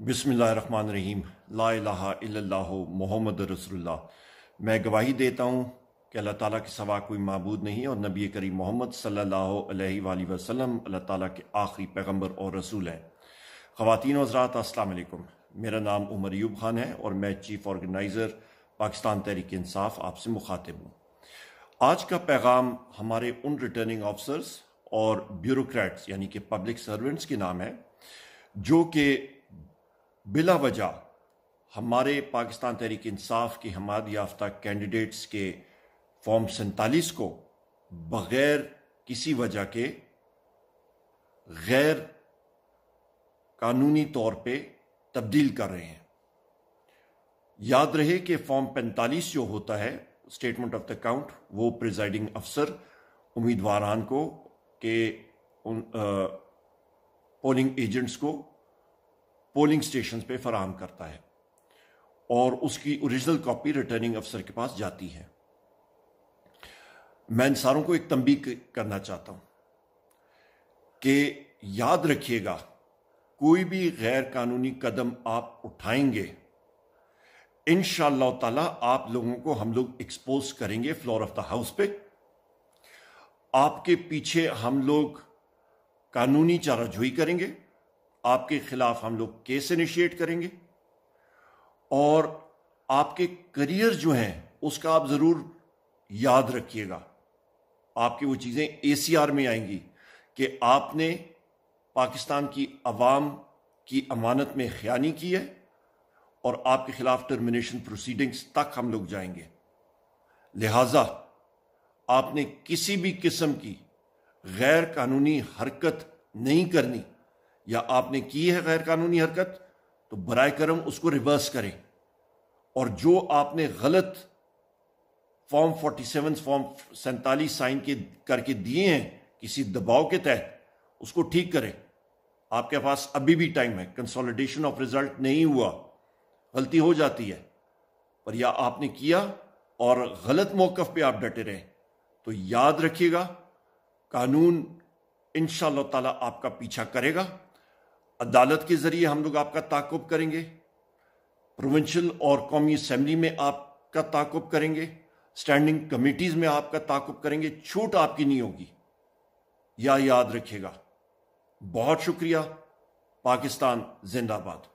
बिसमीम ला मोहम्मद रसोल्ला मैं गवाही देता हूँ कि अल्लाह ताला के सवा कोई मबूद नहीं और नबी करीम मोहम्मद सल्लल्लाहु अलैहि वसल्लम अल्लाह ताला के आखिरी पैगम्बर और रसूल हैं ख़वातीन हजरात असलकम मेरा नाम उमर यूब खान है और मैं चीफ़ ऑर्गेनाइज़र पाकिस्तान तहरीक इंसाफ आपसे मुखातिब हूँ आज का पैगाम हमारे उन रिटर्निंग ऑफिसर्स और ब्यूरोक्रेट्स यानी कि पब्लिक सर्वेंट्स के नाम है जो कि बिला वजह हमारे पाकिस्तान तहरीक इंसाफ की हमाद याफ्ता कैंडिडेट्स के फॉर्म सैतालीस को बग़ैर किसी वजह के गैर कानूनी तौर पे तब्दील कर रहे हैं याद रहे कि फॉर्म पैंतालीस जो होता है स्टेटमेंट ऑफ द काउंट वो प्रिजाइडिंग अफसर उम्मीदवारान को के उन, पोलिंग एजेंट्स को पोलिंग स्टेशन पर फराहम करता है और उसकी ओरिजिनल कॉपी रिटर्निंग अफसर के पास जाती है मैं इन सारों को एक तंबी करना चाहता हूं कि याद रखिएगा कोई भी गैर कानूनी कदम आप उठाएंगे इन ताला आप लोगों को हम लोग एक्सपोज करेंगे फ्लोर ऑफ द हाउस पे आपके पीछे हम लोग कानूनी चाराजोई करेंगे आपके खिलाफ हम लोग केस इनिशिएट करेंगे और आपके करियर जो हैं उसका आप ज़रूर याद रखिएगा आपकी वो चीज़ें एसीआर में आएंगी कि आपने पाकिस्तान की आवाम की अमानत में ख्यानी की है और आपके खिलाफ टर्मिनेशन प्रोसीडिंग्स तक हम लोग जाएंगे लिहाजा आपने किसी भी किस्म की गैर कानूनी हरकत नहीं करनी या आपने की है गैर कानूनी हरकत तो बर करम उसको रिवर्स करें और जो आपने गलत फॉर्म 47 फॉर्म सैंतालीस साइन के करके दिए हैं किसी दबाव के तहत उसको ठीक करें आपके पास अभी भी टाइम है कंसोलिडेशन ऑफ रिजल्ट नहीं हुआ गलती हो जाती है पर या आपने किया और गलत मौकफ पे आप डटे रहे तो याद रखिएगा कानून इन ताला आपका पीछा करेगा अदालत के ज़रिए हम लोग आपका ताकुब करेंगे प्रोविंशल और कौमी असम्बली में आपका ताकुब करेंगे स्टैंडिंग कमेटीज़ में आपका ताकुब करेंगे छूट आपकी नहीं होगी या याद रखिएगा बहुत शुक्रिया पाकिस्तान जिंदाबाद